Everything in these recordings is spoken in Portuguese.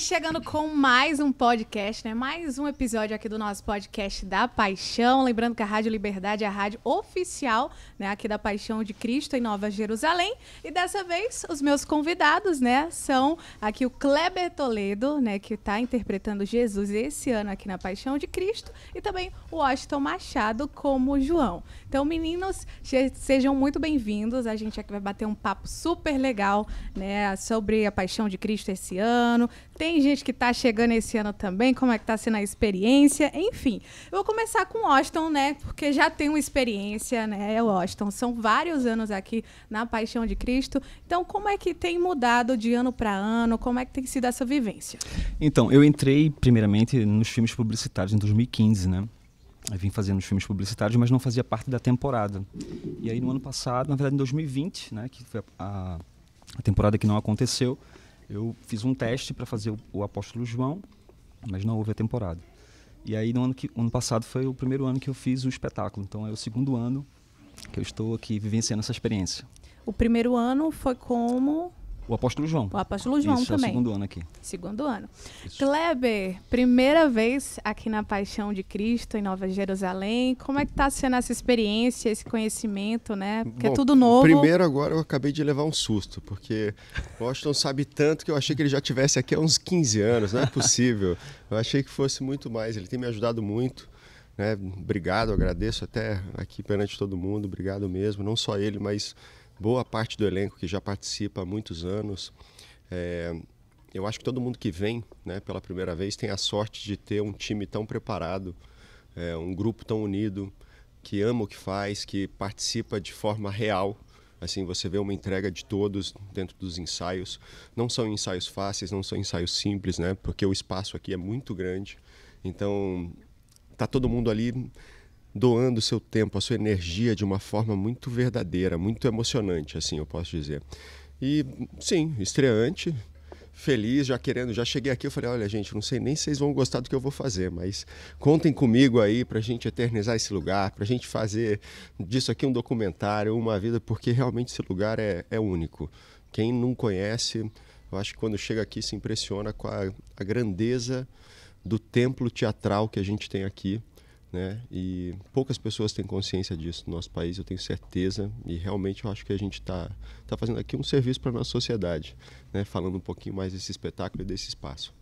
chegando com mais um podcast, né? Mais um episódio aqui do nosso podcast da Paixão. Lembrando que a Rádio Liberdade é a rádio oficial, né, aqui da Paixão de Cristo em Nova Jerusalém. E dessa vez, os meus convidados, né, são aqui o Kleber Toledo, né, que está interpretando Jesus esse ano aqui na Paixão de Cristo, e também o Washington Machado como João. Então, meninos, sejam muito bem-vindos. A gente aqui vai bater um papo super legal, né, sobre a Paixão de Cristo esse ano tem gente que está chegando esse ano também, como é que está sendo a experiência, enfim. Eu vou começar com o Austin, né? Porque já tem uma experiência, né, é Austin? São vários anos aqui na Paixão de Cristo. Então, como é que tem mudado de ano para ano? Como é que tem sido essa vivência? Então, eu entrei primeiramente nos filmes publicitários em 2015, né? Eu vim fazendo os filmes publicitários, mas não fazia parte da temporada. E aí no ano passado, na verdade em 2020, né, que foi a, a temporada que não aconteceu, eu fiz um teste para fazer o, o, Apóstolo João, mas não houve a temporada. E aí, no ano, que, ano passado, foi o primeiro ano que eu fiz o espetáculo. Então, é o segundo ano que eu estou aqui vivenciando essa experiência. O primeiro ano foi como? O apóstolo João. O apóstolo João Isso, também. É o segundo ano aqui. Segundo ano. Isso. Kleber, primeira vez aqui na Paixão de Cristo, em Nova Jerusalém. Como é que está sendo essa experiência, esse conhecimento, né? Porque é Bom, é tudo novo. Primeiro, agora eu acabei de levar um susto, porque o Washington sabe tanto que eu achei que ele já tivesse aqui há uns 15 anos, não é possível. eu achei que fosse muito mais. Ele tem me ajudado muito. Né? Obrigado, agradeço até aqui perante todo mundo, obrigado mesmo. Não só ele, mas boa parte do elenco que já participa há muitos anos. É, eu acho que todo mundo que vem né, pela primeira vez tem a sorte de ter um time tão preparado, é, um grupo tão unido, que ama o que faz, que participa de forma real. Assim, você vê uma entrega de todos dentro dos ensaios. Não são ensaios fáceis, não são ensaios simples, né? Porque o espaço aqui é muito grande. Então, tá todo mundo ali doando seu tempo, a sua energia de uma forma muito verdadeira, muito emocionante, assim, eu posso dizer. E sim, estreante, feliz, já querendo, já cheguei aqui, eu falei, olha gente, não sei nem se vocês vão gostar do que eu vou fazer, mas contem comigo aí para a gente eternizar esse lugar, para a gente fazer disso aqui um documentário, uma vida, porque realmente esse lugar é, é único. Quem não conhece, eu acho que quando chega aqui se impressiona com a, a grandeza do templo teatral que a gente tem aqui né? E poucas pessoas têm consciência disso no nosso país, eu tenho certeza. E realmente eu acho que a gente está tá fazendo aqui um serviço para a nossa sociedade, né? Falando um pouquinho mais desse espetáculo e desse espaço.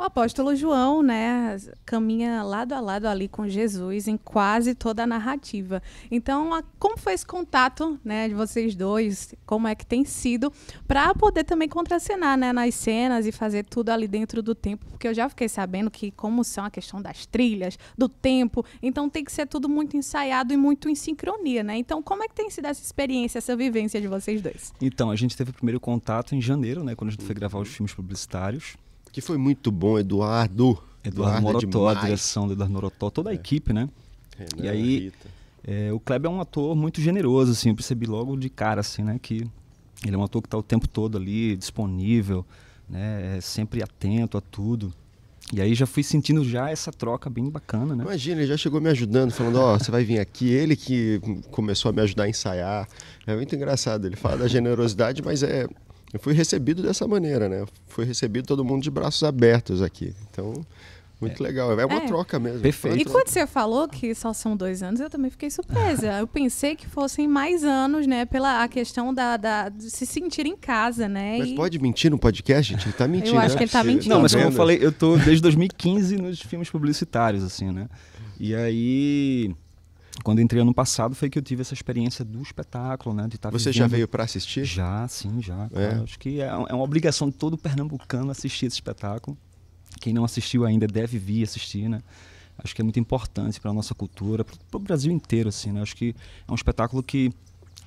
O apóstolo João, né, caminha lado a lado ali com Jesus em quase toda a narrativa. Então, a, como foi esse contato, né, de vocês dois? Como é que tem sido para poder também contracenar, né, nas cenas e fazer tudo ali dentro do tempo? Porque eu já fiquei sabendo que como são a questão das trilhas, do tempo, então tem que ser tudo muito ensaiado e muito em sincronia, né? Então, como é que tem sido essa experiência, essa vivência de vocês dois? Então, a gente teve o primeiro contato em janeiro, né, quando a gente foi gravar os filmes publicitários. Que foi muito bom, Eduardo. Eduardo, Eduardo é Morotó, é a direção do Eduardo Morotó, toda a é. equipe, né? Renan, e aí, é, o Kleber é um ator muito generoso, assim, eu percebi logo de cara, assim, né, que ele é um ator que está o tempo todo ali, disponível, né, é sempre atento a tudo. E aí já fui sentindo já essa troca bem bacana, né? Imagina, ele já chegou me ajudando, falando, ó, oh, você vai vir aqui. Ele que começou a me ajudar a ensaiar. É muito engraçado, ele fala da generosidade, mas é, eu fui recebido dessa maneira, né? Foi recebido todo mundo de braços abertos aqui. Então, muito é. legal. É uma é. troca mesmo. Perfeito. E quando você falou que só são dois anos, eu também fiquei surpresa. eu pensei que fossem mais anos, né? Pela a questão da, da de se sentir em casa, né? Mas e... pode mentir no podcast, gente? Ele tá mentindo. Eu acho né? que ele tá mentindo. Não, mas tá como eu falei, eu tô desde 2015 nos filmes publicitários, assim, né? E aí quando entrei ano passado foi que eu tive essa experiência do espetáculo, né? De estar tá Você vivendo... já veio para assistir? Já, sim, já. Tá. É. Acho que é, é uma obrigação de todo pernambucano assistir esse espetáculo. Quem não assistiu ainda deve vir assistir, né? Acho que é muito importante para a nossa cultura, para o Brasil inteiro, assim, né? Acho que é um espetáculo que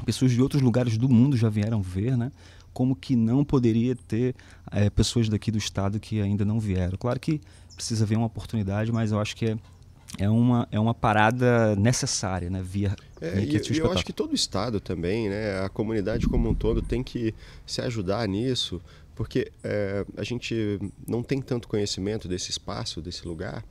pessoas de outros lugares do mundo já vieram ver, né? Como que não poderia ter é, pessoas daqui do estado que ainda não vieram? Claro que precisa ver uma oportunidade, mas eu acho que é é uma, é uma parada necessária, né? Via, é, via e, eu acho que todo o Estado também, né? A comunidade como um todo tem que se ajudar nisso, porque é, a gente não tem tanto conhecimento desse espaço, desse lugar,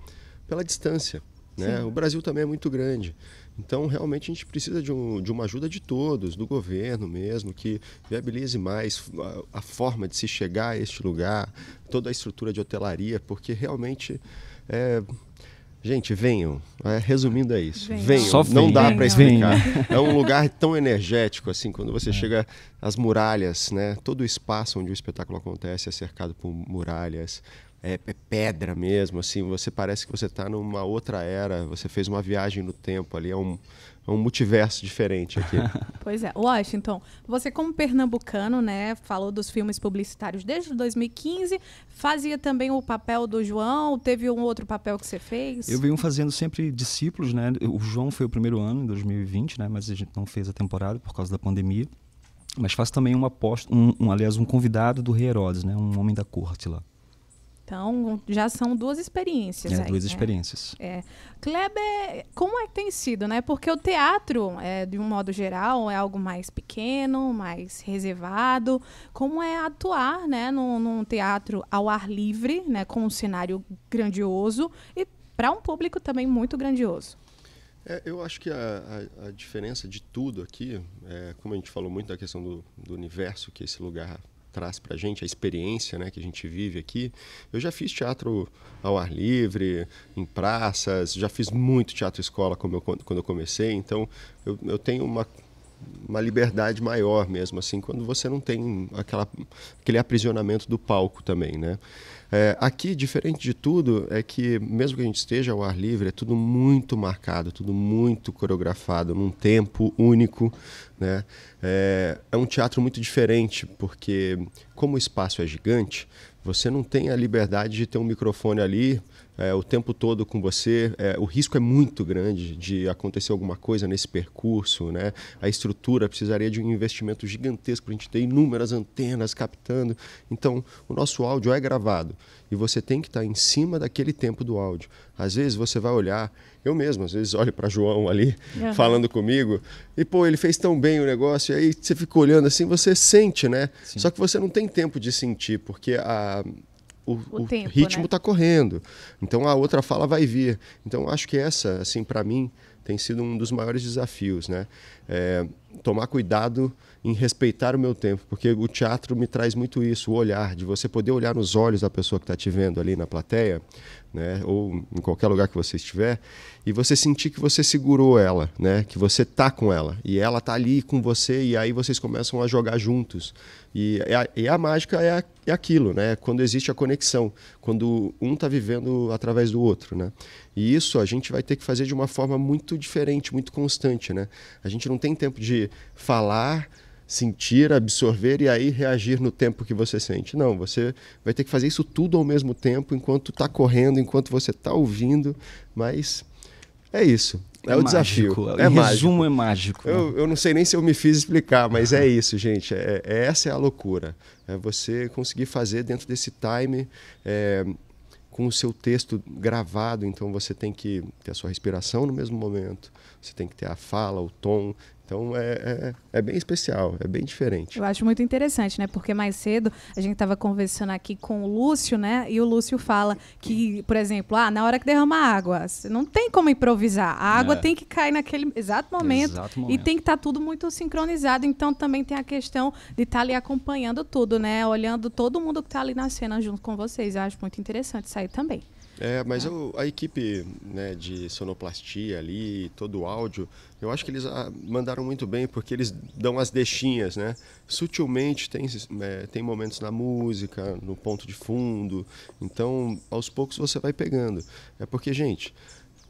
pela distância. Né? O Brasil também é muito grande. Então, realmente, a gente precisa de, um, de uma ajuda de todos, do governo mesmo, que viabilize mais a, a forma de se chegar a este lugar, toda a estrutura de hotelaria, porque realmente é, Gente, venham. É, resumindo, é isso. Venham. venham. Só venham. Não dá para explicar. É um lugar tão energético, assim, quando você é. chega às muralhas, né? Todo o espaço onde o espetáculo acontece é cercado por muralhas. É, é pedra mesmo, assim. Você parece que você está numa outra era. Você fez uma viagem no tempo ali. É um... É um multiverso diferente aqui. pois é. Washington, você como pernambucano, né, falou dos filmes publicitários desde 2015, fazia também o papel do João, teve um outro papel que você fez? Eu venho fazendo sempre discípulos, né? O João foi o primeiro ano, em 2020, né, mas a gente não fez a temporada por causa da pandemia. Mas faço também uma aposta, um, um, aliás, um convidado do Rei Herodes, né, um homem da corte lá. Então, já são duas experiências. É, aí, duas né? experiências. É. Kleber, como é que tem sido, né? Porque o teatro, é, de um modo geral, é algo mais pequeno, mais reservado. Como é atuar, né, num, num teatro ao ar livre, né, com um cenário grandioso e para um público também muito grandioso? É, eu acho que a, a, a, diferença de tudo aqui, é, como a gente falou muito da questão do, do universo que é esse lugar traz para a gente, a experiência né, que a gente vive aqui. Eu já fiz teatro ao ar livre, em praças, já fiz muito teatro escola eu, quando eu comecei, então eu, eu tenho uma uma liberdade maior mesmo, assim, quando você não tem aquela, aquele aprisionamento do palco também, né? É, aqui, diferente de tudo, é que mesmo que a gente esteja ao ar livre, é tudo muito marcado, tudo muito coreografado, num tempo único, né? É, é um teatro muito diferente, porque como o espaço é gigante, você não tem a liberdade de ter um microfone ali é, o tempo todo com você. É, o risco é muito grande de acontecer alguma coisa nesse percurso, né? A estrutura precisaria de um investimento gigantesco para a gente ter inúmeras antenas captando. Então, o nosso áudio é gravado e você tem que estar em cima daquele tempo do áudio. Às vezes você vai olhar, eu mesmo, às vezes olho para João ali uhum. falando comigo e pô, ele fez tão bem o negócio e aí você fica olhando assim, você sente, né? Sim. Só que você não tem tempo de sentir porque a o, o, o ritmo está né? Tá correndo. Então a outra fala vai vir. Então acho que essa, assim, para mim, tem sido um dos maiores desafios, né? É, tomar cuidado em respeitar o meu tempo, porque o teatro me traz muito isso, o olhar, de você poder olhar nos olhos da pessoa que está te vendo ali na plateia, né, ou em qualquer lugar que você estiver, e você sentir que você segurou ela, né, que você tá com ela, e ela tá ali com você, e aí vocês começam a jogar juntos. E, é a, e a mágica é, a, é aquilo, né, quando existe a conexão, quando um tá vivendo através do outro, né. E isso a gente vai ter que fazer de uma forma muito diferente, muito constante, né. A gente não tem tempo de falar sentir, absorver e aí reagir no tempo que você sente. Não, você vai ter que fazer isso tudo ao mesmo tempo, enquanto está correndo, enquanto você está ouvindo, mas é isso. É, é o mágico, desafio. É, é resumo é mágico. Eu, né? eu não sei nem se eu me fiz explicar, mas é isso, gente. É, é essa é a loucura. É você conseguir fazer dentro desse time é, com o seu texto gravado, então você tem que ter a sua respiração no mesmo momento, você tem que ter a fala, o tom, então é, é, é, bem especial, é bem diferente. Eu acho muito interessante, né? Porque mais cedo a gente estava conversando aqui com o Lúcio, né? E o Lúcio fala que, por exemplo, ah, na hora que derrama água, não tem como improvisar. A água é. tem que cair naquele exato momento, exato momento. e tem que estar tá tudo muito sincronizado. Então também tem a questão de estar tá ali acompanhando tudo, né? Olhando todo mundo que está ali na cena junto com vocês. Eu acho muito interessante isso aí também. É, mas ah. eu, a equipe né, de sonoplastia ali, todo o áudio, eu acho que eles ah, mandaram muito bem, porque eles dão as deixinhas, né? Sutilmente tem, é, tem momentos na música, no ponto de fundo, então aos poucos você vai pegando. É porque, gente,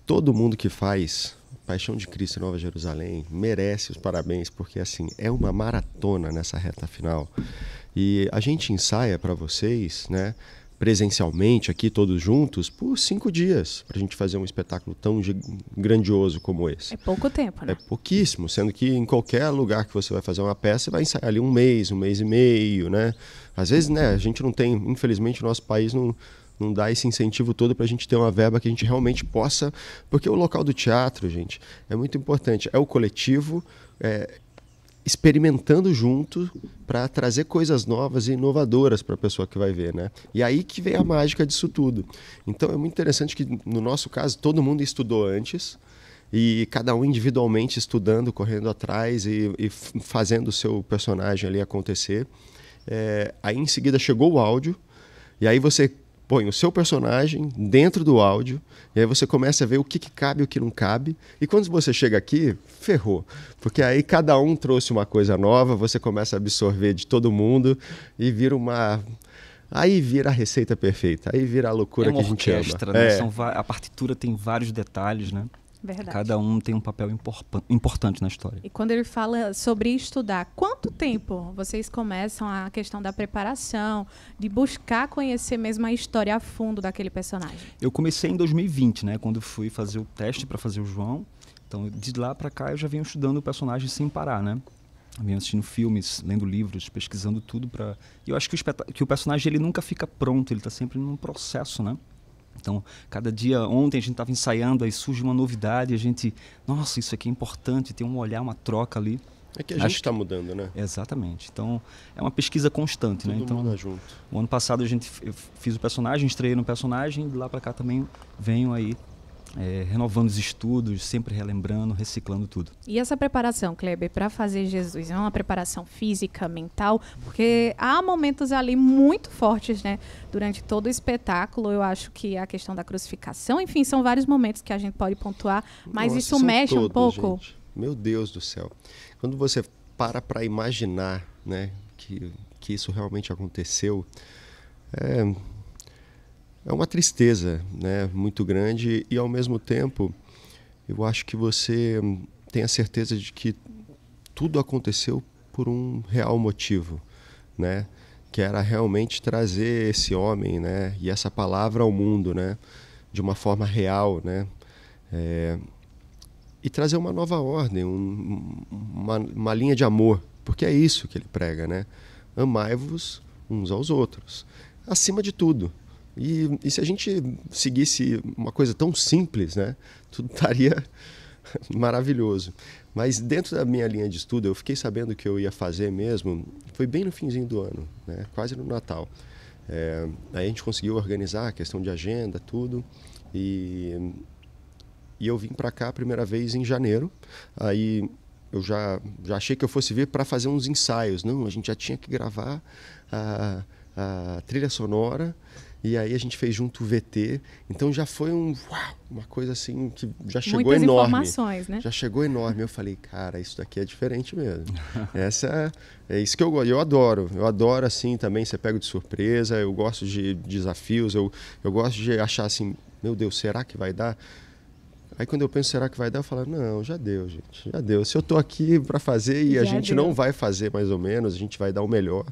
todo mundo que faz Paixão de Cristo Nova Jerusalém merece os parabéns, porque assim, é uma maratona nessa reta final. E a gente ensaia para vocês, né? presencialmente aqui todos juntos por cinco dias para a gente fazer um espetáculo tão grandioso como esse. É pouco tempo, né? É pouquíssimo, sendo que em qualquer lugar que você vai fazer uma peça, você vai ensaiar ali um mês, um mês e meio, né? Às vezes, né, a gente não tem, infelizmente, o nosso país não, não dá esse incentivo todo para a gente ter uma verba que a gente realmente possa. Porque o local do teatro, gente, é muito importante. É o coletivo, é, experimentando junto para trazer coisas novas e inovadoras para a pessoa que vai ver, né? E aí que vem a mágica disso tudo. Então é muito interessante que no nosso caso todo mundo estudou antes e cada um individualmente estudando, correndo atrás e, e fazendo o seu personagem ali acontecer. É, aí em seguida chegou o áudio e aí você põe o seu personagem dentro do áudio, e aí você começa a ver o que, que cabe e o que não cabe. E quando você chega aqui, ferrou. Porque aí cada um trouxe uma coisa nova, você começa a absorver de todo mundo e vira uma. Aí vira a receita perfeita, aí vira a loucura é que a gente ama. Né? É. São, a partitura tem vários detalhes, né? Verdade. Cada um tem um papel importante na história. E quando ele fala sobre estudar, quanto tempo vocês começam a questão da preparação, de buscar conhecer mesmo a história a fundo daquele personagem? Eu comecei em 2020, né, quando fui fazer o teste para fazer o João. Então, de lá para cá eu já venho estudando o personagem sem parar, né? Eu venho assistindo filmes, lendo livros, pesquisando tudo para. E eu acho que o, que o personagem ele nunca fica pronto, ele está sempre num processo, né? Então, cada dia, ontem a gente estava ensaiando, aí surge uma novidade, a gente, nossa, isso aqui é importante, tem um olhar, uma troca ali. É que a gente está que... Tá mudando, né? Exatamente. Então, é uma pesquisa constante, Tudo né? Então, muda é junto. o ano passado a gente eu fiz o personagem, estreiei no personagem, de lá para cá também venho aí é, renovando os estudos, sempre relembrando, reciclando tudo. E essa preparação, Kleber, para fazer Jesus, é uma preparação física, mental? Porque há momentos ali muito fortes, né? Durante todo o espetáculo, eu acho que a questão da crucificação, enfim, são vários momentos que a gente pode pontuar, mas Nossa, isso mexe todos, um pouco. Gente. Meu Deus do céu. Quando você para para imaginar, né, que, que isso realmente aconteceu, é, é uma tristeza né, muito grande e, ao mesmo tempo, eu acho que você tem a certeza de que tudo aconteceu por um real motivo, né? Que era realmente trazer esse homem, né? E essa palavra ao mundo, né? De uma forma real, né? É... E trazer uma nova ordem, um, uma, uma linha de amor, porque é isso que ele prega, né? Amai-vos uns aos outros, acima de tudo, e, e se a gente seguisse uma coisa tão simples, né, tudo estaria maravilhoso. Mas dentro da minha linha de estudo, eu fiquei sabendo que eu ia fazer mesmo, foi bem no finzinho do ano, né? quase no Natal. É, aí a gente conseguiu organizar a questão de agenda, tudo, e, e eu vim para cá a primeira vez em janeiro. Aí eu já, já achei que eu fosse vir para fazer uns ensaios. Não, a gente já tinha que gravar a, a trilha sonora e aí a gente fez junto o VT. Então já foi um, uau, uma coisa assim que já chegou Muitas enorme. informações, né? Já chegou enorme. Eu falei, cara, isso daqui é diferente mesmo. Essa é, é isso que eu gosto. Eu adoro. Eu adoro assim também, você pega de surpresa. Eu gosto de desafios. Eu, eu gosto de achar assim, meu Deus, será que vai dar? Aí quando eu penso, será que vai dar? Eu falo, não, já deu, gente, já deu. Se eu estou aqui para fazer e já a gente deu. não vai fazer mais ou menos, a gente vai dar o melhor.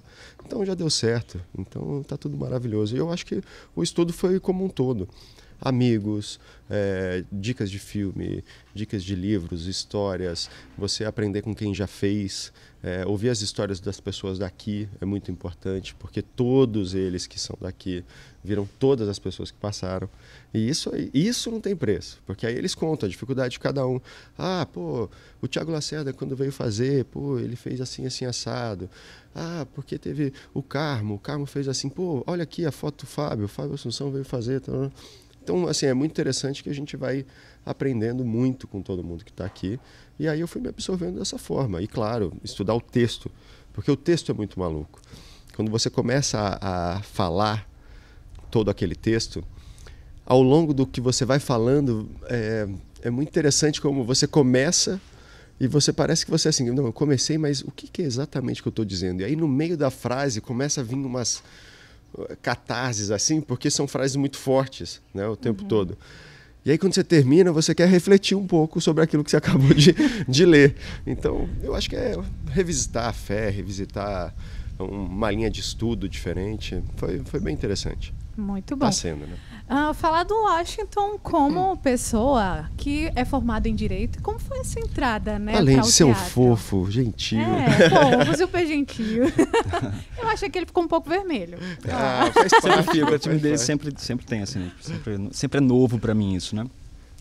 Então já deu certo. Então está tudo maravilhoso. E eu acho que o estudo foi como um todo amigos, é, dicas de filme, dicas de livros, histórias, você aprender com quem já fez, é, ouvir as histórias das pessoas daqui é muito importante, porque todos eles que são daqui viram todas as pessoas que passaram. E isso, isso não tem preço, porque aí eles contam a dificuldade de cada um. Ah, pô, o Tiago Lacerda, quando veio fazer, pô, ele fez assim, assim, assado. Ah, porque teve o Carmo, o Carmo fez assim, pô, olha aqui a foto do Fábio, o Fábio Assunção veio fazer. Tá, né? Então, assim, é muito interessante que a gente vai aprendendo muito com todo mundo que está aqui. E aí eu fui me absorvendo dessa forma. E, claro, estudar o texto, porque o texto é muito maluco. Quando você começa a, a falar todo aquele texto, ao longo do que você vai falando, é, é muito interessante como você começa e você parece que você é assim, não, eu comecei, mas o que, que é exatamente que eu estou dizendo? E aí no meio da frase começa a vir umas catarses assim, porque são frases muito fortes, né, o tempo uhum. todo. E aí, quando você termina, você quer refletir um pouco sobre aquilo que você acabou de, de ler. Então, eu acho que é revisitar a fé, revisitar uma linha de estudo diferente. Foi, foi bem interessante. Muito tá bom. Está sendo, né? Ah, falar do Washington como hum. pessoa que é formada em direito, como foi essa entrada, né? Além de ser um fofo, gentil. É, fofo, super gentil. Eu achei que ele ficou um pouco vermelho. Ah, ah. faz parte. Sempre, a sempre, sempre tem, assim, sempre, sempre é novo para mim isso, né?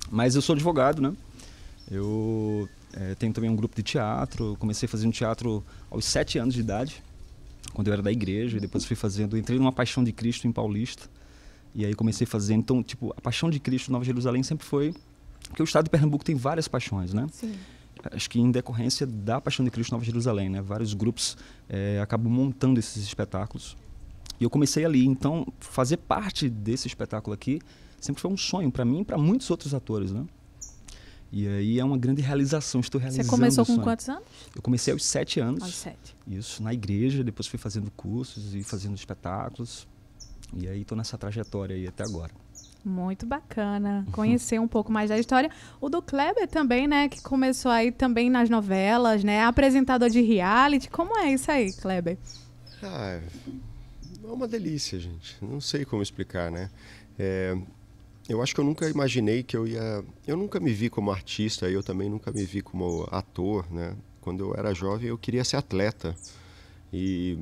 Mas eu sou advogado, né? Eu é, tenho também um grupo de teatro, comecei fazendo teatro aos sete anos de idade quando eu era da igreja, e depois fui fazendo, entrei numa Paixão de Cristo em Paulista, e aí comecei fazendo, então, tipo, a Paixão de Cristo Nova Jerusalém sempre foi, porque o estado de Pernambuco tem várias paixões, né? Sim. Acho que em decorrência da Paixão de Cristo Nova Jerusalém, né? Vários grupos é, acabam montando esses espetáculos. E eu comecei ali, então, fazer parte desse espetáculo aqui sempre foi um sonho para mim e para muitos outros atores, né? E aí é uma grande realização, estou realizando Você começou com quantos anos? Eu comecei aos sete anos. Aos sete. Isso, na igreja, depois fui fazendo cursos e fazendo espetáculos. E aí estou nessa trajetória aí até agora. Muito bacana uhum. conhecer um pouco mais da história. O do Kleber também, né? Que começou aí também nas novelas, né? Apresentador de reality. Como é isso aí, Kleber? Ah, é uma delícia, gente. Não sei como explicar, né? É, eu acho que eu nunca imaginei que eu ia. Eu nunca me vi como artista, eu também nunca me vi como ator, né? Quando eu era jovem, eu queria ser atleta. E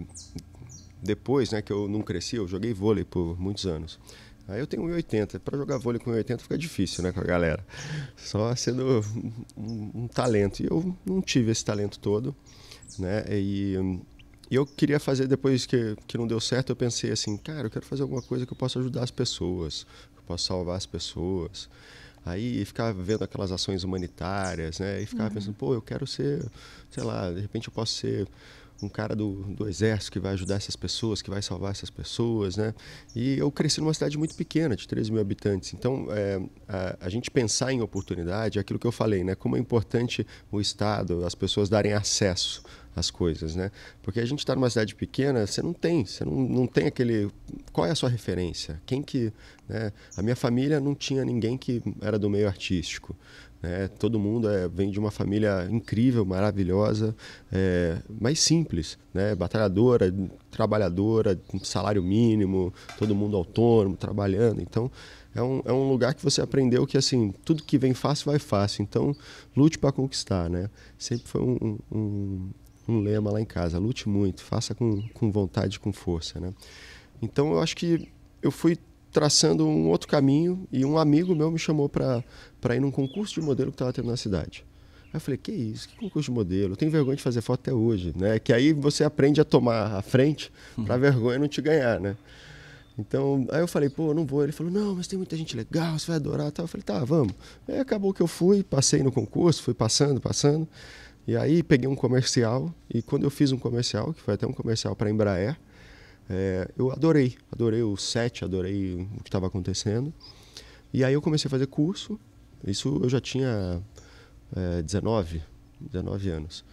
depois, né, que eu não cresci, eu joguei vôlei por muitos anos. Aí eu tenho 1,80. Para jogar vôlei com 1,80 fica difícil, né, com a galera. Só sendo um, um talento. E eu não tive esse talento todo, né? E e eu queria fazer depois que, que não deu certo, eu pensei assim, cara, eu quero fazer alguma coisa que eu possa ajudar as pessoas, posso salvar as pessoas. Aí ficar vendo aquelas ações humanitárias, né? E ficar uhum. pensando, pô, eu quero ser, sei lá, de repente eu posso ser um cara do, do exército que vai ajudar essas pessoas, que vai salvar essas pessoas, né? E eu cresci numa cidade muito pequena, de 3 mil habitantes. Então, é, a, a, gente pensar em oportunidade, é aquilo que eu falei, né? Como é importante o Estado, as pessoas darem acesso as coisas, né? Porque a gente está numa cidade pequena, você não tem, você não, não tem aquele. Qual é a sua referência? Quem que. Né? A minha família não tinha ninguém que era do meio artístico. Né? Todo mundo é, vem de uma família incrível, maravilhosa, é, mas simples, né? batalhadora, trabalhadora, salário mínimo, todo mundo autônomo, trabalhando. Então, é um, é um lugar que você aprendeu que assim tudo que vem fácil vai fácil. Então, lute para conquistar. Né? Sempre foi um, um um lema lá em casa: lute muito, faça com, com vontade, com força. Né? Então eu acho que eu fui traçando um outro caminho e um amigo meu me chamou para ir num concurso de modelo que estava tendo na cidade. Aí eu falei, que isso, que concurso de modelo? Eu tenho vergonha de fazer foto até hoje, né? Que aí você aprende a tomar a frente hum. para a vergonha não te ganhar, né? Então, aí eu falei, pô, não vou. Ele falou, não, mas tem muita gente legal, você vai adorar. Tal. Eu falei, tá, vamos. Aí acabou que eu fui, passei no concurso, fui passando, passando. E aí peguei um comercial e quando eu fiz um comercial, que foi até um comercial para Embraer, é, eu adorei, adorei o set, adorei o que estava acontecendo. E aí eu comecei a fazer curso, isso eu já tinha é, 19, 19 anos.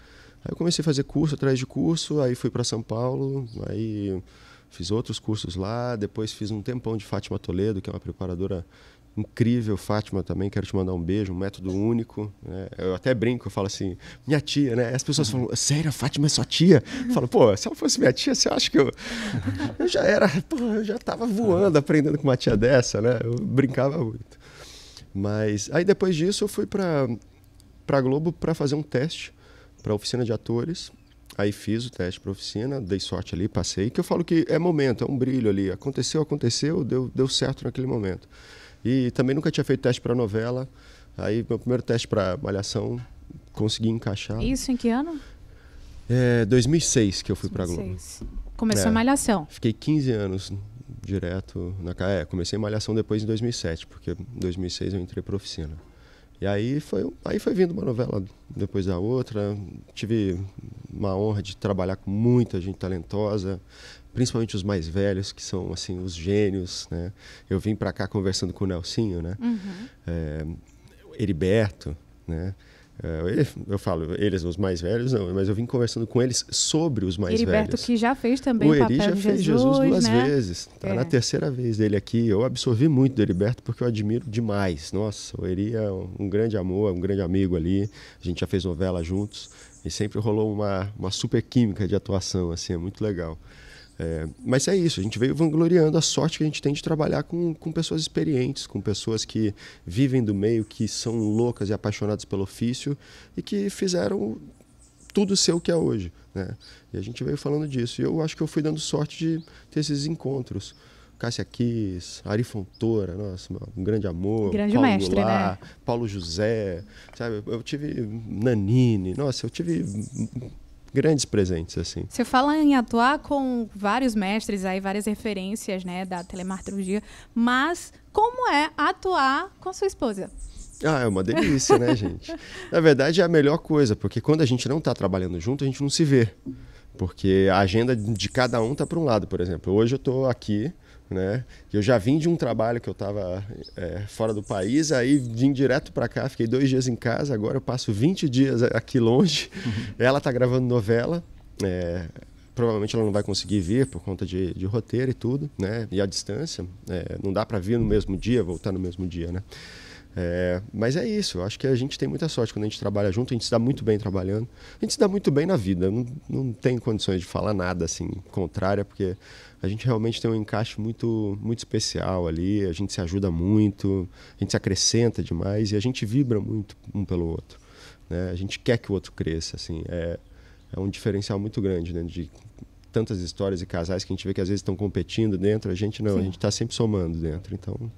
Aí eu comecei a fazer curso atrás de curso, aí fui para São Paulo, aí fiz outros cursos lá, depois fiz um tempão de Fátima Toledo, que é uma preparadora incrível, Fátima também, quero te mandar um beijo, um método único. Né? Eu até brinco, eu falo assim, minha tia, né? As pessoas falam, sério, a Fátima é sua tia? Eu falo, pô, se ela fosse minha tia, você acha que eu. Eu já era, pô, eu já estava voando aprendendo com uma tia dessa, né? Eu brincava muito. Mas aí depois disso eu fui para para Globo para fazer um teste para a oficina de atores. Aí fiz o teste para oficina, dei sorte ali, passei. Que eu falo que é momento, é um brilho ali. Aconteceu, aconteceu, deu, deu certo naquele momento. E também nunca tinha feito teste para novela. Aí meu primeiro teste para Malhação consegui encaixar. Isso em que ano? É 2006 que eu fui para Globo. Começou é, Malhação. Fiquei 15 anos direto na é, comecei Malhação depois em 2007, porque em 2006 eu entrei para oficina. E aí foi, aí foi vindo uma novela depois da outra. Tive uma honra de trabalhar com muita gente talentosa, principalmente os mais velhos, que são assim os gênios. Né? Eu vim para cá conversando com o Nelsinho, né? Uhum. É, Heriberto, né? É, eu falo, eles, os mais velhos, não, mas eu vim conversando com eles sobre os mais Heriberto, velhos. Heriberto, que já fez também o Eri já fez Jesus, Jesus duas né? vezes. está é. na terceira vez dele aqui. Eu absorvi muito do Heriberto porque eu admiro demais. Nossa, o Eri é um grande amor, um grande amigo ali. A gente já fez novela juntos. E sempre rolou uma, uma super química de atuação, assim, é muito legal. É, mas é isso, a gente veio vangloriando a sorte que a gente tem de trabalhar com, com pessoas experientes, com pessoas que vivem do meio, que são loucas e apaixonadas pelo ofício e que fizeram tudo ser o que é hoje. Né? E a gente veio falando disso. E eu acho que eu fui dando sorte de ter esses encontros. Cássia Kiss, Ari Fontoura, nossa, um grande amor. Grande Paulo mestre, né? Paulo José, sabe? Eu tive Nanine, nossa, eu tive grandes presentes, assim. Você fala em atuar com vários mestres aí, várias referências, né, da telemarturgia, mas como é atuar com a sua esposa? Ah, é uma delícia, né, gente? Na verdade, é a melhor coisa, porque quando a gente não está trabalhando junto, a gente não se vê. Porque a agenda de cada um tá para um lado, por exemplo. Hoje eu estou aqui, né? Eu já vim de um trabalho que eu estava é, fora do país, aí vim direto para cá, fiquei dois dias em casa, agora eu passo 20 dias aqui longe. Uhum. Ela está gravando novela, é, provavelmente ela não vai conseguir vir por conta de, de roteiro e tudo, né? E a distância, é, não dá para vir no mesmo dia, voltar no mesmo dia, né? É, mas é isso, eu acho que a gente tem muita sorte quando a gente trabalha junto, a gente se dá muito bem trabalhando, a gente se dá muito bem na vida, não, não tem condições de falar nada assim contrária, porque a gente realmente tem um encaixe muito, muito especial ali, a gente se ajuda muito, a gente se acrescenta demais e a gente vibra muito um pelo outro. Né? A gente quer que o outro cresça, assim, é, é um diferencial muito grande dentro de tantas histórias e casais que a gente vê que às vezes estão competindo dentro, a gente não, Sim. a gente está sempre somando dentro, então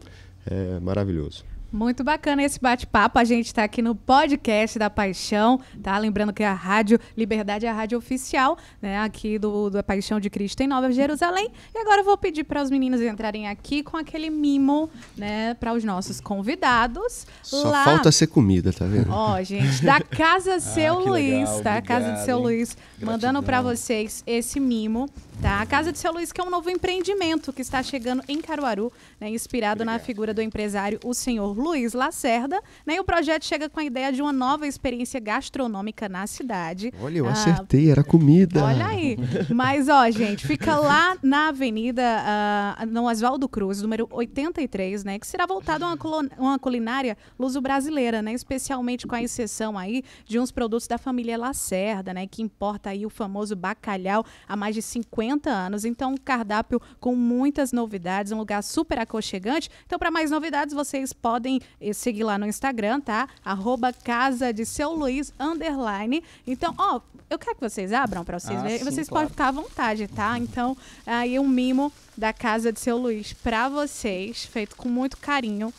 é maravilhoso. Muito bacana esse bate-papo. A gente está aqui no podcast da Paixão, tá? Lembrando que a Rádio Liberdade é a rádio oficial, né? Aqui do, do Paixão de Cristo em Nova Jerusalém. E agora eu vou pedir para os meninos entrarem aqui com aquele mimo, né? Para os nossos convidados. Só lá... falta ser comida, tá vendo? Ó, oh, gente, da Casa ah, Seu ah, Luiz, legal, tá? Obrigado, Casa do Seu hein? Luiz, Gratidão. mandando para vocês esse mimo. Tá, a Casa de São Luís, que é um novo empreendimento que está chegando em Caruaru, né, inspirado Obrigado. na figura do empresário, o senhor Luiz Lacerda. Né, e o projeto chega com a ideia de uma nova experiência gastronômica na cidade. Olha, eu ah, acertei, era comida. Olha aí. Mas, ó, gente, fica lá na Avenida ah, no Oswaldo Cruz, número 83, né, que será voltado a uma, uma culinária luso-brasileira, né, especialmente com a exceção aí de uns produtos da família Lacerda, né, que importa aí o famoso bacalhau há mais de 50 50 anos. Então, um cardápio com muitas novidades, um lugar super aconchegante. Então, para mais novidades, vocês podem eh, seguir lá no Instagram, tá? Arroba Casa de Seu Luiz, underline. Então, ó, eu quero que vocês abram para vocês ah, verem. Sim, vocês claro. podem ficar à vontade, tá? Então, aí um mimo da Casa de Seu Luiz para vocês, feito com muito carinho.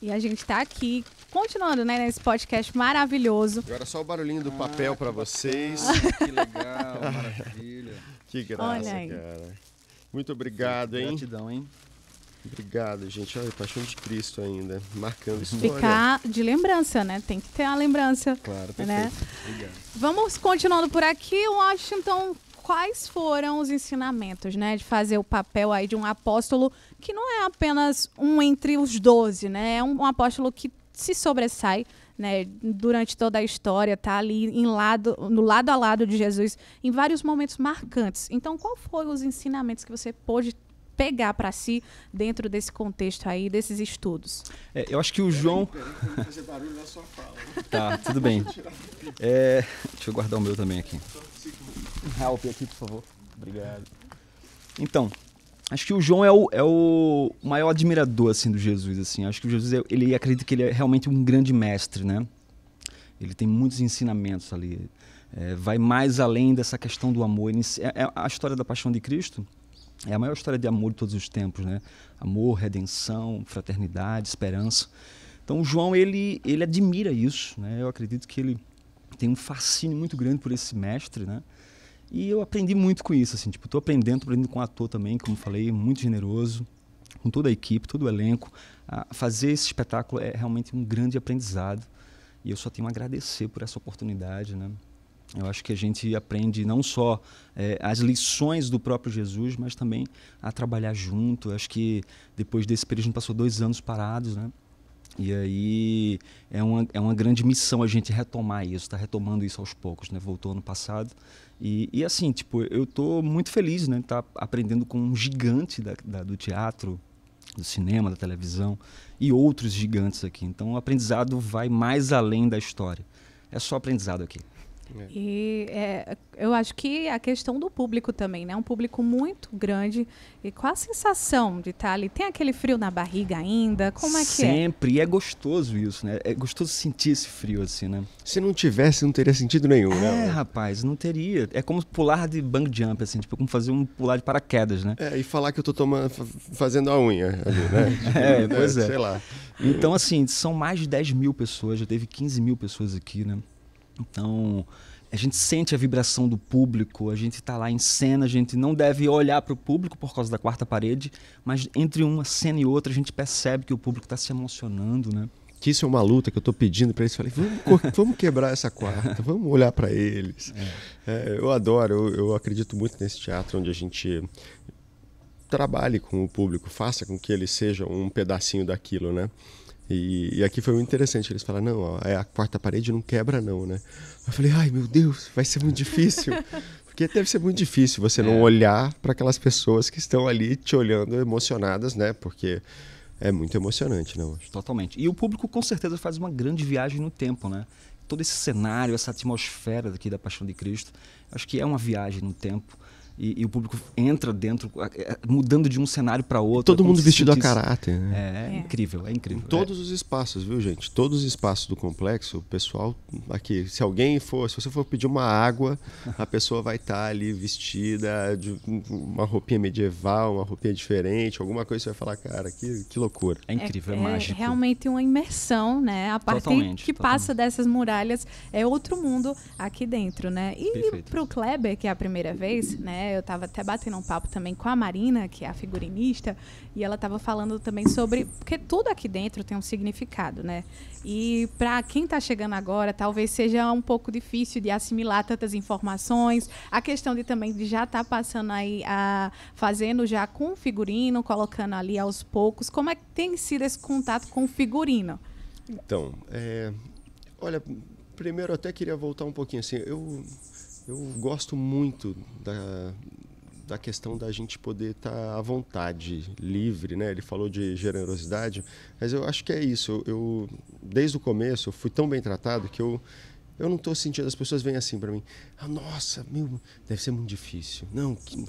E a gente está aqui continuando, né, nesse podcast maravilhoso. Agora só o barulhinho do ah, papel para vocês. Que legal, maravilha. Que graça, cara. Muito obrigado, hein? Gratidão, hein? Obrigado, gente. Olha, Paixão de Cristo ainda, marcando história. Ficar de lembrança, né? Tem que ter a lembrança. Claro, né? perfeito. Né? Obrigado. Vamos continuando por aqui. Washington, quais foram os ensinamentos, né? De fazer o papel aí de um apóstolo que não é apenas um entre os doze, né? É um, um apóstolo que se sobressai né, durante toda a história, tá ali em lado, no lado a lado de Jesus, em vários momentos marcantes. Então, qual foram os ensinamentos que você pôde pegar para si dentro desse contexto aí, desses estudos? É, eu acho que o João. fazer barulho na sua fala. Tá, tudo bem. É, deixa eu guardar o meu também aqui. Help aqui, por favor. Obrigado. Então, Acho que o João é o, é o maior admirador, assim, do Jesus, assim. Acho que o Jesus, é, ele acredita que ele é realmente um grande mestre, né? Ele tem muitos ensinamentos ali. É, vai mais além dessa questão do amor. É, é, a história da paixão de Cristo é a maior história de amor de todos os tempos, né? Amor, redenção, fraternidade, esperança. Então, o João, ele, ele admira isso, né? Eu acredito que ele tem um fascínio muito grande por esse mestre, né? E eu aprendi muito com isso, assim, tipo, tô aprendendo, aprendendo com o ator também, como falei, muito generoso, com toda a equipe, todo o elenco. Ah, fazer esse espetáculo é realmente um grande aprendizado e eu só tenho a agradecer por essa oportunidade, né? Eu acho que a gente aprende não só é, as lições do próprio Jesus, mas também a trabalhar junto. Eu acho que depois desse período a gente passou dois anos parados, né? E aí é uma, é uma grande missão a gente retomar isso, está retomando isso aos poucos, né? Voltou ano passado. E, e assim, tipo, eu tô muito feliz, né? Tá aprendendo com um gigante da, da, do teatro, do cinema, da televisão e outros gigantes aqui. Então o aprendizado vai mais além da história. É só aprendizado aqui. É. E é, eu acho que a questão do público também, né? Um público muito grande. E qual a sensação de estar tá ali? Tem aquele frio na barriga ainda? Como é que Sempre. é? Sempre. E é gostoso isso, né? É gostoso sentir esse frio, assim, né? Se não tivesse, não teria sentido nenhum, é, né? É, rapaz, não teria. É como pular de bang jump, assim. Tipo, como fazer um pular de paraquedas, né? É, e falar que eu tô tomando, fazendo a unha ali, né? é, pois é, é. Sei lá. Então, assim, são mais de 10 mil pessoas. Já teve 15 mil pessoas aqui, né? Então, a gente sente a vibração do público, a gente está lá em cena, a gente não deve olhar para o público por causa da quarta parede, mas entre uma cena e outra a gente percebe que o público está se emocionando, né? Que isso é uma luta que eu estou pedindo para eles. Falei, vamos, vamos quebrar essa quarta, vamos olhar para eles. É. É, eu adoro, eu, eu acredito muito nesse teatro onde a gente trabalhe com o público, faça com que ele seja um pedacinho daquilo, né? E, e, aqui foi muito interessante. Eles falaram, não, ó, é a quarta parede não quebra, não, né? Eu falei, ai meu Deus, vai ser muito difícil. Porque deve ser muito difícil você é. não olhar para aquelas pessoas que estão ali te olhando emocionadas, né? Porque é muito emocionante, não? Totalmente. E o público com certeza faz uma grande viagem no tempo, né? Todo esse cenário, essa atmosfera daqui da Paixão de Cristo, acho que é uma viagem no tempo. E, e, o público entra dentro, é, mudando de um cenário para outro. É Todo mundo vestido a caráter. Né? É, é, é, incrível, é incrível. Em todos é. os espaços, viu, gente? Todos os espaços do complexo, o pessoal aqui, se alguém for, se você for pedir uma água, a pessoa vai estar tá ali vestida de uma roupinha medieval, uma roupinha diferente, alguma coisa você vai falar, cara, que, que loucura. É incrível, é, é mágico. É realmente uma imersão, né? A parte totalmente, que totalmente. passa dessas muralhas é outro mundo aqui dentro, né? E para o Kleber, que é a primeira vez, né? Né? Eu estava até batendo um papo também com a Marina, que é a figurinista, e ela estava falando também sobre porque tudo aqui dentro tem um significado, né? E para quem está chegando agora, talvez seja um pouco difícil de assimilar tantas informações. A questão de também de já estar tá passando aí a fazendo já com o figurino, colocando ali aos poucos. Como é que tem sido esse contato com o figurino? Então, é, olha, primeiro até queria voltar um pouquinho assim. Eu eu gosto muito da, da questão da gente poder estar tá à vontade, livre, né? Ele falou de generosidade, mas eu acho que é isso. Eu, desde o começo, eu fui tão bem tratado que eu eu não estou sentindo as pessoas vêm assim para mim. Ah, nossa, meu, deve ser muito difícil. Não, que,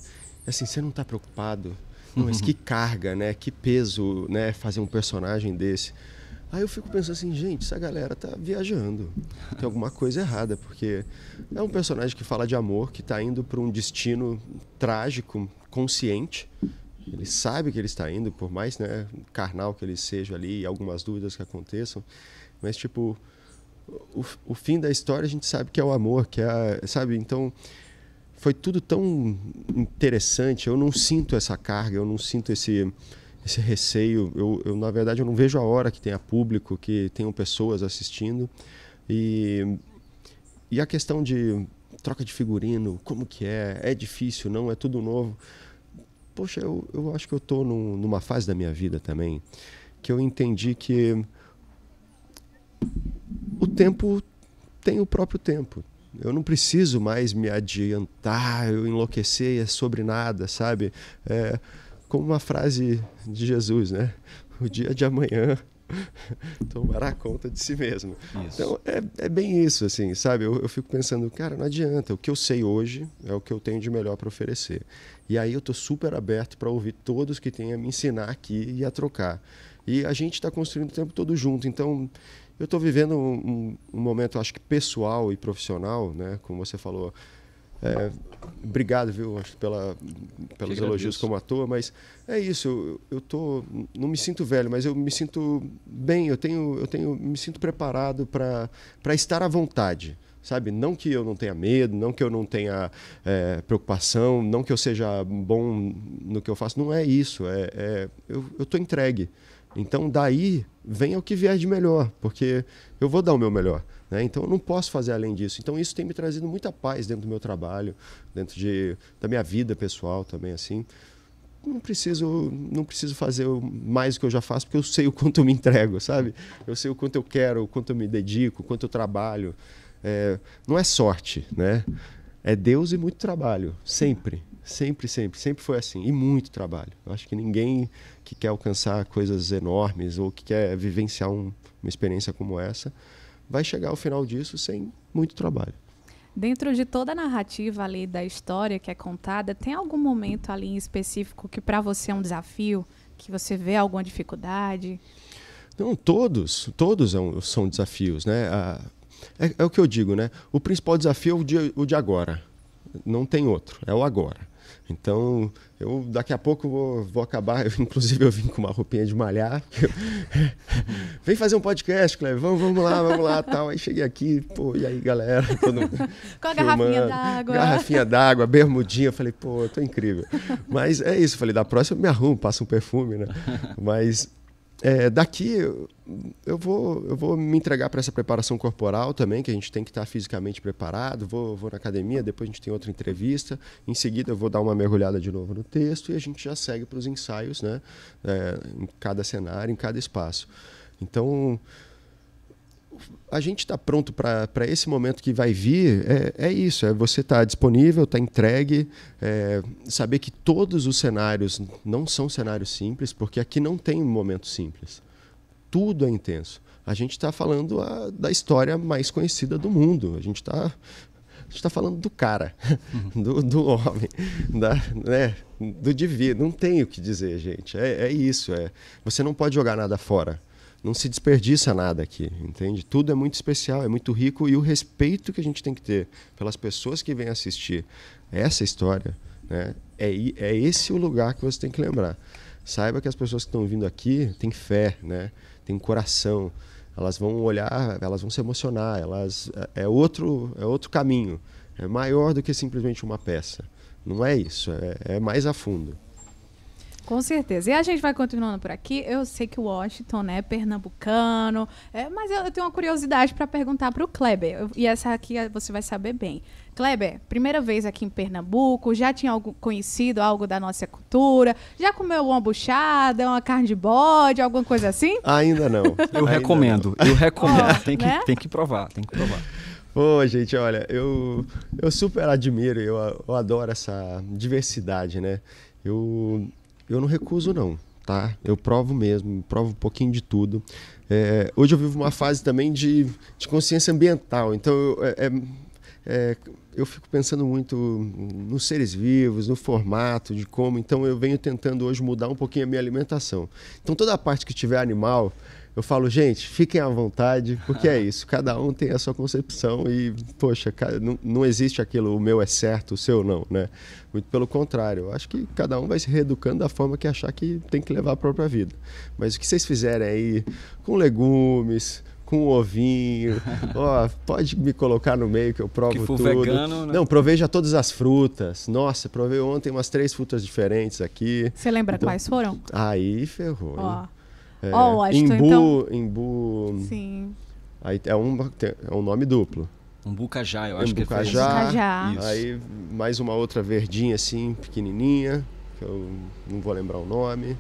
assim, você não está preocupado. Não, mas que carga, né? Que peso, né? Fazer um personagem desse. Aí eu fico pensando assim, gente, essa galera tá viajando. Tem alguma coisa errada, porque é um personagem que fala de amor, que tá indo para um destino trágico, consciente. Ele sabe que ele está indo, por mais né, carnal que ele seja ali, e algumas dúvidas que aconteçam. Mas, tipo, o, o fim da história a gente sabe que é o amor, que é, a, sabe? Então, foi tudo tão interessante. Eu não sinto essa carga, eu não sinto esse esse receio. Eu, eu, na verdade, eu não vejo a hora que tenha público, que tenham pessoas assistindo. E, e a questão de troca de figurino, como que é? É difícil, não? É tudo novo? Poxa, eu, eu acho que eu estou num, numa fase da minha vida também que eu entendi que o tempo tem o próprio tempo. Eu não preciso mais me adiantar, eu enlouquecer é sobre nada, sabe? É, como uma frase de Jesus, né? O dia de amanhã tomará conta de si mesmo. Isso. Então é, é, bem isso, assim, sabe? Eu, eu, fico pensando, cara, não adianta. O que eu sei hoje é o que eu tenho de melhor para oferecer. E aí eu tô super aberto para ouvir todos que têm a me ensinar aqui e a trocar. E a gente está construindo o tempo todo junto. Então eu estou vivendo um, um, um momento, acho que pessoal e profissional, né? Como você falou é, obrigado, viu, acho, pela, pelos que elogios como ator, mas é isso, eu, eu tô, não me sinto velho, mas eu me sinto bem, eu tenho, eu tenho, me sinto preparado para estar à vontade, sabe? Não que eu não tenha medo, não que eu não tenha é, preocupação, não que eu seja bom no que eu faço, não é isso, é, é eu, eu tô entregue. Então daí vem o que vier de melhor, porque eu vou dar o meu melhor. Né? Então eu não posso fazer além disso. Então isso tem me trazido muita paz dentro do meu trabalho, dentro de, da minha vida pessoal também, assim. Não preciso, não preciso fazer mais do que eu já faço, porque eu sei o quanto eu me entrego, sabe? Eu sei o quanto eu quero, o quanto eu me dedico, o quanto eu trabalho. É, não é sorte, né? É Deus e muito trabalho, sempre. Sempre, sempre, sempre foi assim. E muito trabalho. Eu acho que ninguém que quer alcançar coisas enormes ou que quer vivenciar um, uma experiência como essa vai chegar ao final disso sem muito trabalho. Dentro de toda a narrativa ali da história que é contada, tem algum momento ali em específico que para você é um desafio, que você vê alguma dificuldade? Não, todos, todos é são desafios, né? é, é o que eu digo, né? O principal desafio é o de, o de agora, não tem outro, é o agora. Então, eu daqui a pouco vou, vou acabar. Eu, inclusive, eu vim com uma roupinha de malhar. Vem fazer um podcast, Cleber. Vamos, vamos lá, vamos lá, tal. Aí cheguei aqui, pô, e aí, galera? Todo com a garrafinha d'água. Garrafinha d'água, bermudinha. Falei, pô, eu tô incrível. Mas é isso. Falei, da próxima eu me arrumo, passa um perfume, né? Mas é, daqui eu vou, eu vou me entregar para essa preparação corporal também, que a gente tem que estar tá fisicamente preparado. Vou, vou na academia, depois a gente tem outra entrevista. Em seguida, eu vou dar uma mergulhada de novo no texto e a gente já segue para os ensaios, né? É, em cada cenário, em cada espaço. Então, a gente está pronto para esse momento que vai vir, é, é isso, é você estar tá disponível, estar tá entregue, é, saber que todos os cenários não são cenários simples, porque aqui não tem momento simples. Tudo é intenso. A gente está falando a, da história mais conhecida do mundo. A gente está está falando do cara, uhum. do, do homem, da, né, do divino. Não tem o que dizer, gente. É, é isso. É. Você não pode jogar nada fora não se desperdiça nada aqui, entende? Tudo é muito especial, é muito rico e o respeito que a gente tem que ter pelas pessoas que vêm assistir essa história, né? É, é esse o lugar que você tem que lembrar. Saiba que as pessoas que estão vindo aqui têm fé, né? Têm coração. Elas vão olhar, elas vão se emocionar, elas é, é outro é outro caminho. É maior do que simplesmente uma peça. Não é isso, é, é mais a fundo. Com certeza. E a gente vai continuando por aqui. Eu sei que o Washington é pernambucano, é, mas eu, eu tenho uma curiosidade para perguntar para o Kleber. Eu, e essa aqui é, você vai saber bem. Kleber, primeira vez aqui em Pernambuco, já tinha algo, conhecido algo da nossa cultura? Já comeu uma buchada, uma carne de bode, alguma coisa assim? Ainda não. Eu Ainda recomendo, não. eu recomendo. Oh, tem, que, né? tem que provar, tem que provar. Ô, gente, olha, eu, eu super admiro, eu, eu adoro essa diversidade, né? Eu eu não recuso, não, tá? Eu provo mesmo, provo um pouquinho de tudo. É, hoje eu vivo uma fase também de, de consciência ambiental, então eu, é, é, é, eu fico pensando muito nos seres vivos, no formato, de como. Então eu venho tentando hoje mudar um pouquinho a minha alimentação. Então toda a parte que tiver animal, eu falo, gente, fiquem à vontade, porque é isso, cada um tem a sua concepção e, poxa, não, existe aquilo, o meu é certo, o seu não, né? Muito pelo contrário, eu acho que cada um vai se reeducando da forma que achar que tem que levar a própria vida. Mas o que vocês fizerem aí com legumes, com ovinho. Ó, pode me colocar no meio que eu provo que tudo. Vegano, né? Não, provei já todas as frutas. Nossa, provei ontem umas três frutas diferentes aqui. Você lembra então... quais foram? Aí ferrou. Ó, é, oh, Washington, imbu, então... imbu. Sim. Aí é um, é um nome duplo. Um bucajá, eu acho um bucajá, que é bucajá. Aí mais uma outra verdinha assim, pequenininha, que eu não vou lembrar o nome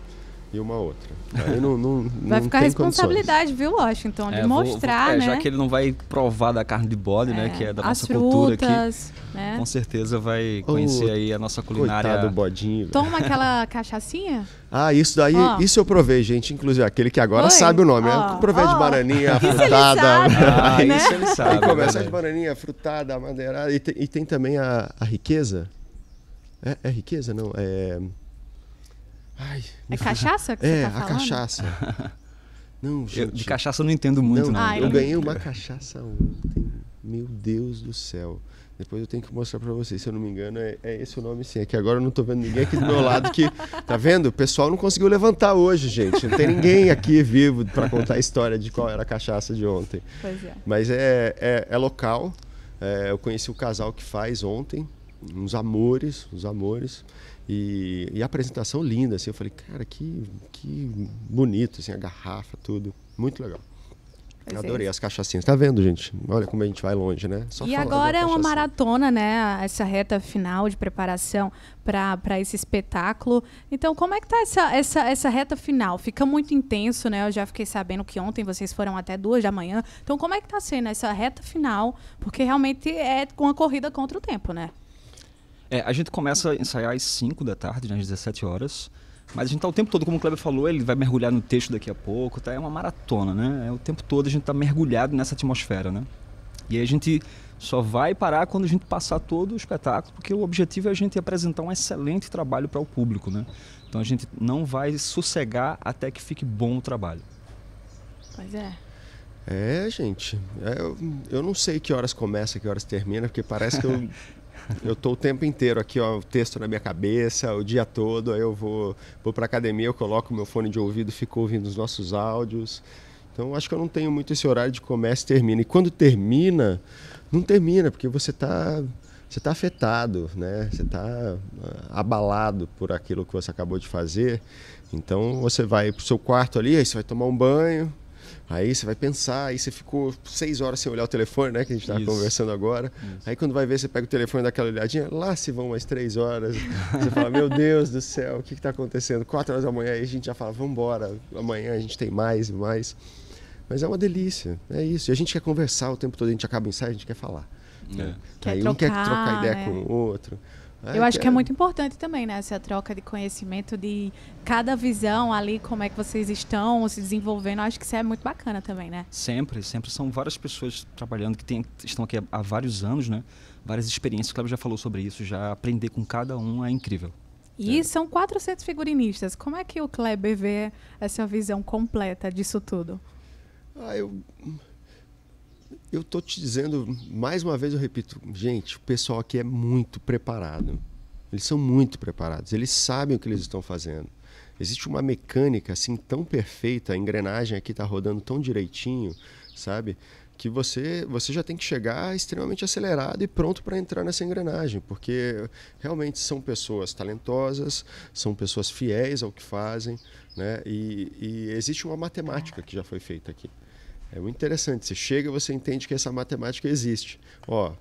e uma outra. Aí não, não, vai ficar responsabilidade, condições. viu, Washington, de é, mostrar, vou, é, né? Já que ele não vai provar da carne de bode, né, é, né, que é da nossa frutas, cultura aqui, né? com certeza vai conhecer oh, aí a nossa culinária. do bodinho. Toma aquela cachaçinha? Ah, isso daí, oh. isso eu provei, gente, inclusive aquele que agora Oi? sabe o nome, oh. eu provei de bananinha frutada. Né? ah, isso ele sabe. É começa de bananinha frutada, madeirada, e, tem, também a, a riqueza. É, é riqueza, não? É... Ai, é cachaça que é, você tá falando? É, a cachaça. Não, gente. Eu, de cachaça eu não entendo muito, não. não. eu ganhei uma cachaça ontem. Meu Deus do céu. Depois eu tenho que mostrar para vocês, se eu não me engano, é, é, esse o nome sim. É que agora eu não tô vendo ninguém aqui do meu lado que. Tá vendo? O pessoal não conseguiu levantar hoje, gente. Não tem ninguém aqui vivo para contar a história de qual era a cachaça de ontem. Pois é. Mas é, é, é local. É, eu conheci o casal que faz ontem. Uns amores, uns amores. E, e, a apresentação linda, assim, eu falei, cara, que, que bonito, assim, a garrafa, tudo. Muito legal. Pois Adorei é. as cachaçinhas. Tá vendo, gente? Olha como a gente vai longe, né? Só e agora é uma maratona, né? Essa reta final de preparação para esse espetáculo. Então, como é que tá essa, essa, essa reta final? Fica muito intenso, né? Eu já fiquei sabendo que ontem vocês foram até duas da manhã. Então, como é que tá sendo essa reta final? Porque realmente é uma corrida contra o tempo, né? É, a gente começa a ensaiar às 5 da tarde, né, às 17 horas. Mas a gente tá o tempo todo, como o Kleber falou, ele vai mergulhar no texto daqui a pouco, tá? É uma maratona, né? É o tempo todo a gente tá mergulhado nessa atmosfera, né? E aí a gente só vai parar quando a gente passar todo o espetáculo, porque o objetivo é a gente apresentar um excelente trabalho para o público, né? Então a gente não vai sossegar até que fique bom o trabalho. Pois é. É, gente. É, eu, eu não sei que horas começa, que horas termina, porque parece que eu Eu tô o tempo inteiro aqui, ó, o texto na minha cabeça, o dia todo. Aí eu vou, vou para academia, eu coloco meu fone de ouvido, fico ouvindo os nossos áudios. Então acho que eu não tenho muito esse horário de começa e termina. E quando termina, não termina, porque você está você tá afetado, né? Você está ah, abalado por aquilo que você acabou de fazer. Então você vai pro seu quarto ali, aí você vai tomar um banho, Aí você vai pensar, aí você ficou seis horas sem olhar o telefone, né? Que a gente estava conversando agora. Isso. Aí quando vai ver, você pega o telefone daquela olhadinha, lá se vão mais três horas. Você fala, meu Deus do céu, o que está acontecendo? Quatro horas da manhã, aí a gente já fala, vamos embora, amanhã a gente tem mais e mais. Mas é uma delícia, é isso. E a gente quer conversar o tempo todo, a gente acaba o ensaio, a gente quer falar. Né? É. Né? Quer aí trocar, um quer trocar ideia né? com o outro. É, eu acho que é... é muito importante também, né? Essa troca de conhecimento de cada visão ali, como é que vocês estão se desenvolvendo. Eu acho que isso é muito bacana também, né? Sempre, sempre. São várias pessoas trabalhando que tem, estão aqui há vários anos, né? Várias experiências. O Cláudio já falou sobre isso, já aprender com cada um é incrível. E é. são 400 figurinistas. Como é que o Kleber vê essa visão completa disso tudo? Ah, eu eu estou te dizendo, mais uma vez eu repito, gente, o pessoal aqui é muito preparado. Eles são muito preparados, eles sabem o que eles estão fazendo. Existe uma mecânica assim tão perfeita, a engrenagem aqui está rodando tão direitinho, sabe? Que você, você já tem que chegar extremamente acelerado e pronto para entrar nessa engrenagem, porque realmente são pessoas talentosas, são pessoas fiéis ao que fazem, né? E, e existe uma matemática que já foi feita aqui. É muito interessante. Você chega, e você entende que essa matemática existe. Ó,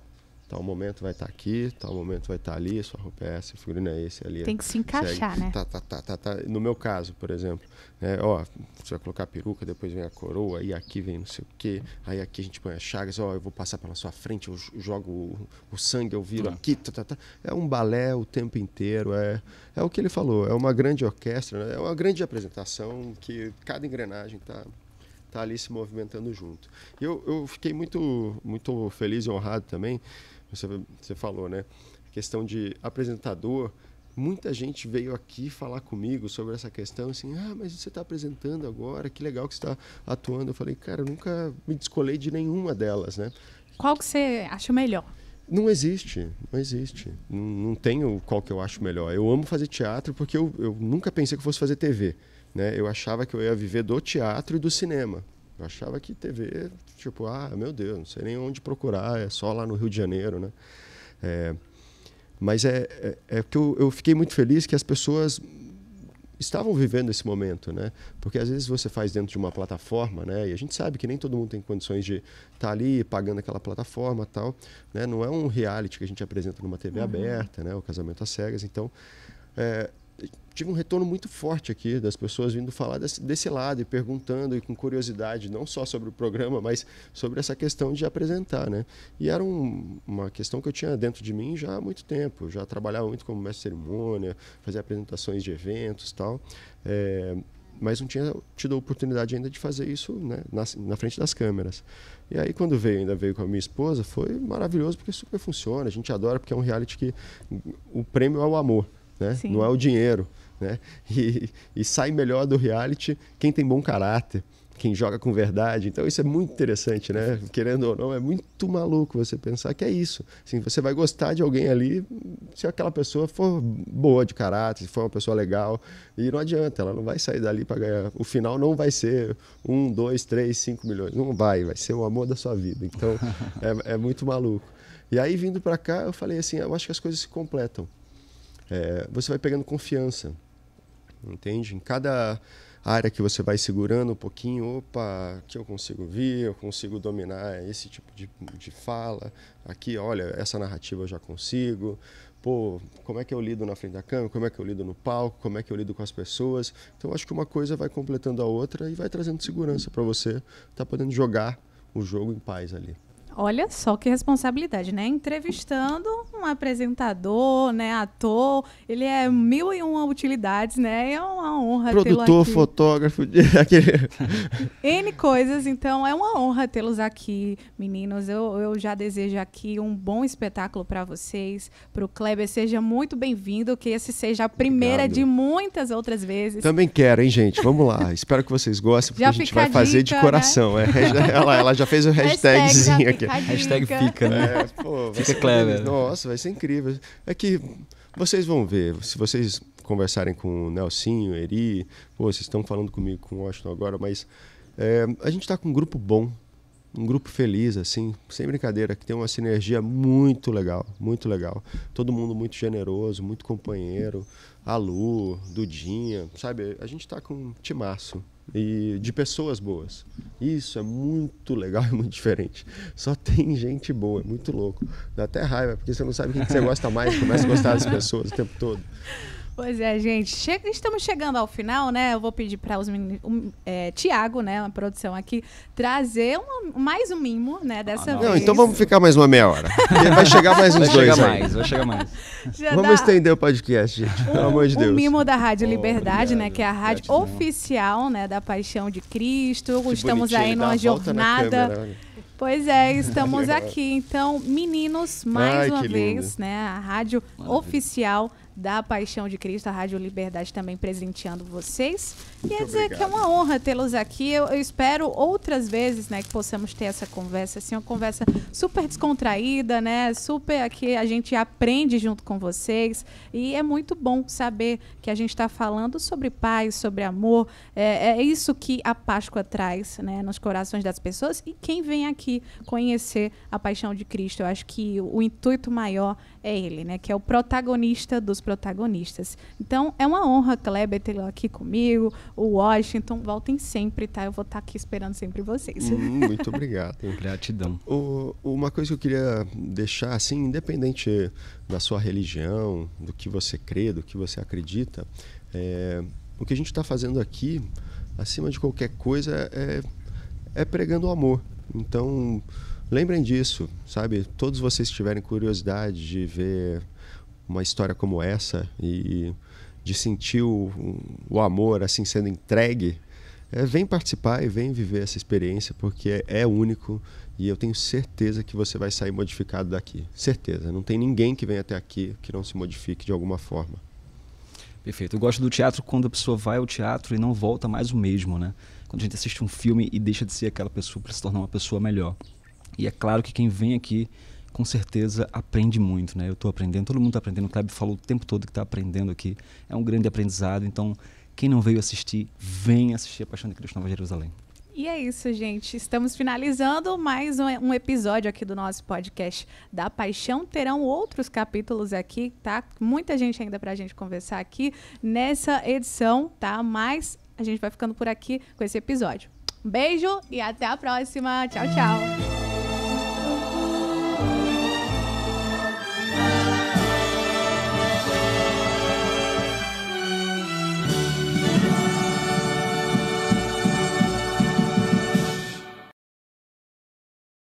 tal momento vai estar tá aqui, tal momento vai estar tá ali, sua roupa é essa, figurino é esse, ali. É Tem que se encaixar, segue. né? Tá, tá, tá, tá, tá. No meu caso, por exemplo, né? ó, você vai colocar a peruca, depois vem a coroa, e aqui vem não sei o quê, aí aqui a gente põe as chagas, ó, eu vou passar pela sua frente, eu jogo o, o sangue, eu viro tá. aqui, tá, tá, tá. É um balé o tempo inteiro, é, é o que ele falou, é uma grande orquestra, né? é uma grande apresentação que cada engrenagem tá está ali se movimentando junto. eu, eu fiquei muito, muito feliz e honrado também, você, você falou, né? questão de apresentador, muita gente veio aqui falar comigo sobre essa questão, assim, ah, mas você está apresentando agora, que legal que você está atuando. Eu falei, cara, eu nunca me descolei de nenhuma delas, né? Qual que você acha melhor? Não existe, não existe. Não, não tenho qual que eu acho melhor. Eu amo fazer teatro porque eu, eu nunca pensei que fosse fazer TV. Né? Eu achava que eu ia viver do teatro e do cinema. Eu achava que TV, tipo, ah, meu Deus, não sei nem onde procurar, é só lá no Rio de Janeiro, né? É, mas é, é, é que eu, eu fiquei muito feliz que as pessoas estavam vivendo esse momento, né? Porque às vezes você faz dentro de uma plataforma, né? E a gente sabe que nem todo mundo tem condições de estar tá ali pagando aquela plataforma, tal, né? Não é um reality que a gente apresenta numa TV uhum. aberta, né? O casamento às cegas, então é, tive um retorno muito forte aqui das pessoas vindo falar desse, desse, lado e perguntando e com curiosidade, não só sobre o programa, mas sobre essa questão de apresentar, né? E era um, uma questão que eu tinha dentro de mim já há muito tempo. já trabalhava muito como mestre de cerimônia, fazia apresentações de eventos tal. É, mas não tinha tido a oportunidade ainda de fazer isso né, na, na, frente das câmeras. E aí quando veio, ainda veio com a minha esposa, foi maravilhoso porque super funciona, a gente adora porque é um reality que o prêmio é o amor, né? Não é o dinheiro né? E, e sai melhor do reality quem tem bom caráter, quem joga com verdade. Então isso é muito interessante, né? Querendo ou não, é muito maluco você pensar que é isso. Assim, você vai gostar de alguém ali se aquela pessoa for boa de caráter, se for uma pessoa legal. E não adianta, ela não vai sair dali para ganhar. O final não vai ser um, dois, três, cinco milhões. Não vai, vai ser o amor da sua vida. Então é, é muito maluco. E aí vindo para cá, eu falei assim, eu acho que as coisas se completam. É, você vai pegando confiança entende? Em cada área que você vai segurando um pouquinho, opa, aqui eu consigo vir, eu consigo dominar esse tipo de, de fala, aqui, olha, essa narrativa eu já consigo, pô, como é que eu lido na frente da câmera, como é que eu lido no palco, como é que eu lido com as pessoas. Então acho que uma coisa vai completando a outra e vai trazendo segurança para você estar tá podendo jogar o jogo em paz ali. Olha só que responsabilidade, né? Entrevistando um apresentador, né? Ator, ele é mil e uma utilidades, né? É uma honra tê-lo aqui. Produtor, fotógrafo, aquele... N coisas, então é uma honra tê-los aqui, meninos. Eu, eu já desejo aqui um bom espetáculo para vocês, para o Kleber. Seja muito bem-vindo, que esse seja a primeira Obrigado. de muitas outras vezes. Também quero, hein, gente? Vamos lá. Espero que vocês gostem, porque já a gente vai dica, fazer de né? coração. Né? É, ela, ela já fez o hashtagzinho aqui fica. hashtag fica, né? É, pô, fica clever. Nossa, vai ser incrível. É que vocês vão ver, se vocês conversarem com o Nelsinho, Eri, pô, vocês estão falando comigo com o Washington agora, mas é, a gente está com um grupo bom, um grupo feliz, assim, sem brincadeira, que tem uma sinergia muito legal, muito legal. Todo mundo muito generoso, muito companheiro. A Lu, Dudinha, sabe? A gente está com um timaço e de pessoas boas. Isso é muito legal, e muito diferente. Só tem gente boa, é muito louco. Dá até raiva, porque você não sabe quem que você gosta mais, começa a gostar das pessoas o tempo todo. Pois é, gente. Che estamos chegando ao final, né? Eu vou pedir para os meninos. Um, é, Tiago, né? A produção aqui, trazer mais um mimo, né? Dessa ah, não. vez. Não, então vamos ficar mais uma meia hora. vai chegar mais uns vai dois. Chegar mais, vai chegar mais. Já vamos dá... estender o podcast, gente. Pelo um, amor de Deus. O mimo da Rádio Liberdade, oh, né? Que é a rádio Gratidão. oficial, né? Da Paixão de Cristo. Que estamos aí numa jornada. Pois é, estamos aqui. Então, meninos, mais Ai, uma vez, lindo. né? A rádio Maravilha. oficial da Paixão de Cristo, a Rádio Liberdade também presenteando vocês. Quer é dizer obrigado. que é uma honra tê-los aqui. Eu, eu, espero outras vezes, né, que possamos ter essa conversa, assim, uma conversa super descontraída, né? Super aqui a gente aprende junto com vocês e é muito bom saber que a gente está falando sobre paz, sobre amor. É, é, isso que a Páscoa traz, né, nos corações das pessoas e quem vem aqui conhecer a Paixão de Cristo. Eu acho que o, o intuito maior é ele, né, que é o protagonista dos protagonistas. Então, é uma honra, Kleber, tê-lo aqui comigo, o Washington. Voltem sempre, tá? Eu vou estar tá aqui esperando sempre vocês. Hum, muito obrigado. Gratidão. O, uma coisa que eu queria deixar, assim, independente da sua religião, do que você crê, do que você acredita, é, o que a gente está fazendo aqui, acima de qualquer coisa, é, é pregando o amor. Então, lembrem disso, sabe? Todos vocês que tiverem curiosidade de ver uma história como essa e de sentir o, o amor assim sendo entregue, é, vem participar e vem viver essa experiência porque é, é, único e eu tenho certeza que você vai sair modificado daqui. Certeza. Não tem ninguém que venha até aqui que não se modifique de alguma forma. Perfeito. Eu gosto do teatro quando a pessoa vai ao teatro e não volta mais o mesmo, né? Quando a gente assiste um filme e deixa de ser aquela pessoa para se tornar uma pessoa melhor. E é claro que quem vem aqui com certeza aprende muito, né? Eu estou aprendendo, todo mundo está aprendendo. O Kleber falou o tempo todo que está aprendendo aqui. É um grande aprendizado. Então, quem não veio assistir, vem assistir A Paixão de Cristo Nova Jerusalém. E é isso, gente. Estamos finalizando mais um, episódio aqui do nosso podcast da Paixão. Terão outros capítulos aqui, tá? Muita gente ainda para a gente conversar aqui nessa edição, tá? Mas a gente vai ficando por aqui com esse episódio. Um beijo e até a próxima. Tchau, tchau.